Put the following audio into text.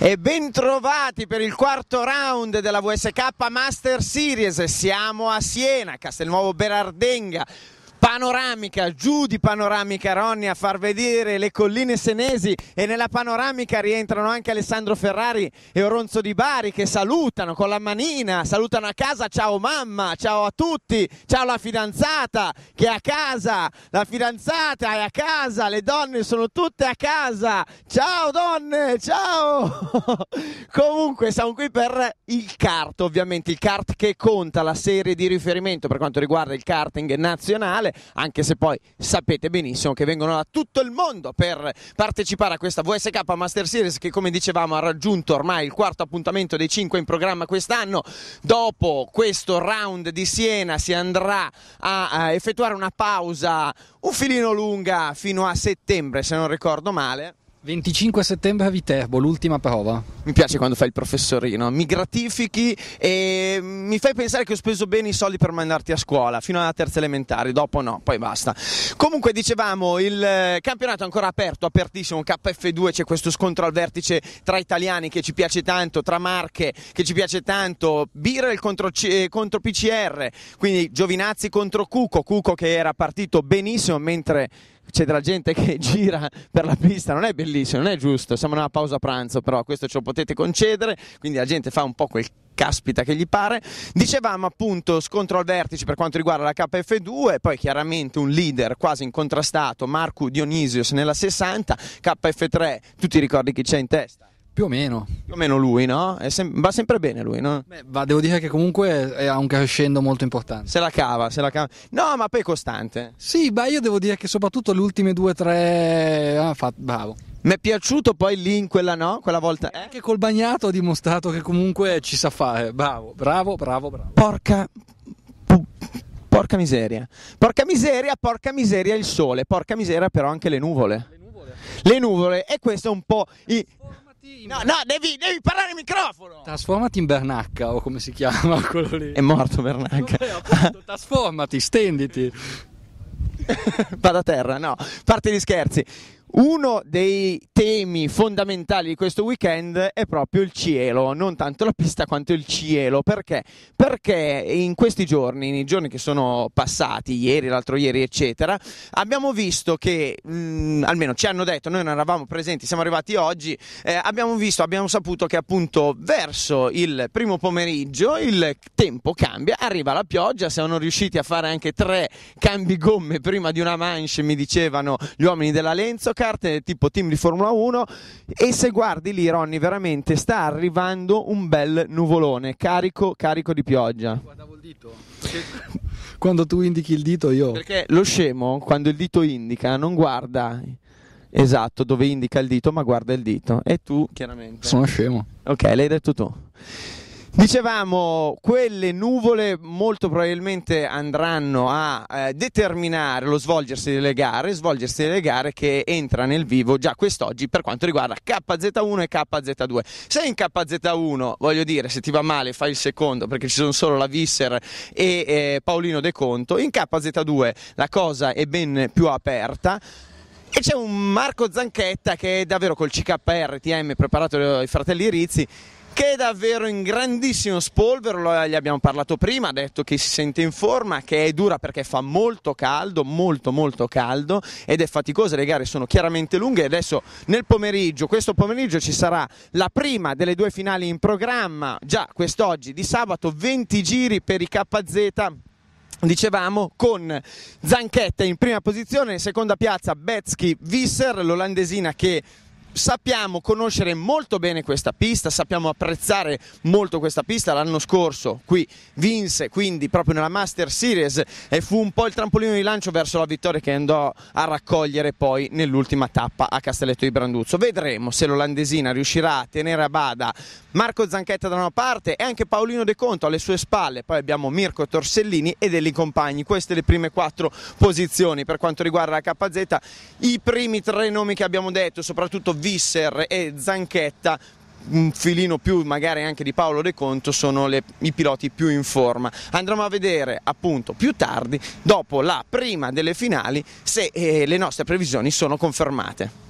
E bentrovati per il quarto round della VSK Master Series. Siamo a Siena, Castelnuovo Berardenga panoramica, giù di panoramica Ronni a far vedere le colline senesi e nella panoramica rientrano anche Alessandro Ferrari e Oronzo Di Bari che salutano con la manina, salutano a casa, ciao mamma, ciao a tutti, ciao la fidanzata che è a casa, la fidanzata è a casa, le donne sono tutte a casa, ciao donne, ciao! Comunque siamo qui per il kart ovviamente, il kart che conta, la serie di riferimento per quanto riguarda il karting nazionale nazionale, anche se poi sapete benissimo che vengono da tutto il mondo per partecipare a questa VSK Master Series che come dicevamo ha raggiunto ormai il quarto appuntamento dei cinque in programma quest'anno. Dopo questo round di Siena si andrà a effettuare una pausa un filino lunga fino a settembre se non ricordo male. 25 settembre a Viterbo, l'ultima prova. Mi piace quando fai il professorino, mi gratifichi e mi fai pensare che ho speso bene i soldi per mandarti a scuola fino alla terza elementare, dopo no, poi basta. Comunque dicevamo, il eh, campionato è ancora aperto, apertissimo, KF2, c'è questo scontro al vertice tra italiani che ci piace tanto, tra marche che ci piace tanto, Birrel contro, eh, contro PCR, quindi Giovinazzi contro Cuco, Cuco che era partito benissimo mentre c'è della gente che gira per la pista, non è bellissimo, non è giusto, siamo nella pausa pranzo, però questo ce lo potete concedere, quindi la gente fa un po' quel caspita che gli pare. Dicevamo appunto scontro al vertice per quanto riguarda la KF2, poi chiaramente un leader quasi incontrastato, Marco Dionisius nella 60, KF3, tu ti ricordi chi c'è in testa? Più o meno. Più o meno lui, no? Sem- va sempre bene lui, no? Beh, va, devo dire che comunque eh, ha un crescendo molto importante. Se la cava, se la cava. No, ma poi è costante. Sì, ma io devo dire che soprattutto le ultime due tre... Ah, fa... Bravo. Mi è piaciuto poi lì in quella no, quella volta. Eh? Anche col bagnato ha dimostrato che comunque ci sa fare. Bravo, bravo, bravo, bravo. Porca. Porca miseria. Porca miseria, porca miseria il sole. Porca miseria, però anche le nuvole. Le nuvole. Le nuvole. E questo è un po'. I trasformati in... No, no, devi, devi parlare al microfono! Trasformati in Bernacca o come si chiama quello lì. È morto Bernacca. Vabbè, appunto, trasformati, stenditi. Vado a terra, no, parte gli scherzi. Uno dei temi fondamentali di questo weekend è proprio il cielo, non tanto la pista quanto il cielo. Perché? Perché in questi giorni, nei giorni che sono passati, ieri, l'altro ieri, eccetera, abbiamo visto che, mh, mm, almeno ci hanno detto, noi non eravamo presenti, siamo arrivati oggi, eh, abbiamo visto, abbiamo saputo che appunto verso il primo pomeriggio il tempo cambia, arriva la pioggia, siamo riusciti a fare anche tre cambi gomme prima di una manche, mi dicevano gli uomini della Lenzo carte tipo team di Formula 1 e se guardi lì Ronny veramente sta arrivando un bel nuvolone carico, carico di pioggia. Guardavo il dito. Quando tu indichi il dito io... Perché lo scemo quando il dito indica non guarda esatto dove indica il dito ma guarda il dito e tu chiaramente... Sono scemo. Ok, l'hai detto tu. Dicevamo, quelle nuvole molto probabilmente andranno a eh, determinare lo svolgersi delle gare, svolgersi delle gare che entra nel vivo già quest'oggi per quanto riguarda KZ1 e KZ2. Se in KZ1, voglio dire, se ti va male fai il secondo perché ci sono solo la Visser e eh, Paolino De Conto, in KZ2 la cosa è ben più aperta. E c'è un Marco Zanchetta che è davvero col CKR TM preparato dai fratelli Rizzi che è davvero in grandissimo spolvero, gli abbiamo parlato prima, ha detto che si sente in forma, che è dura perché fa molto caldo, molto molto caldo ed è faticosa, le gare sono chiaramente lunghe e adesso nel pomeriggio, questo pomeriggio ci sarà la prima delle due finali in programma, già quest'oggi di sabato 20 giri per i KZ dicevamo con Zanchetta in prima posizione, in seconda piazza Betsky Visser, l'olandesina che sappiamo conoscere molto bene questa pista, sappiamo apprezzare molto questa pista, l'anno scorso qui vinse quindi proprio nella Master Series e fu un po' il trampolino di lancio verso la vittoria che andò a raccogliere poi nell'ultima tappa a Castelletto di Branduzzo. Vedremo se l'olandesina riuscirà a tenere a bada Marco Zanchetta da una parte e anche Paolino De Conto alle sue spalle, poi abbiamo Mirko Torsellini e degli compagni, queste le prime quattro posizioni per quanto riguarda la KZ, i primi tre nomi che abbiamo detto, soprattutto Visser e Zanchetta un filino più magari anche di Paolo De Conto sono le, i piloti più in forma. Andremo a vedere appunto più tardi, dopo la prima delle finali, se eh, le nostre previsioni sono confermate.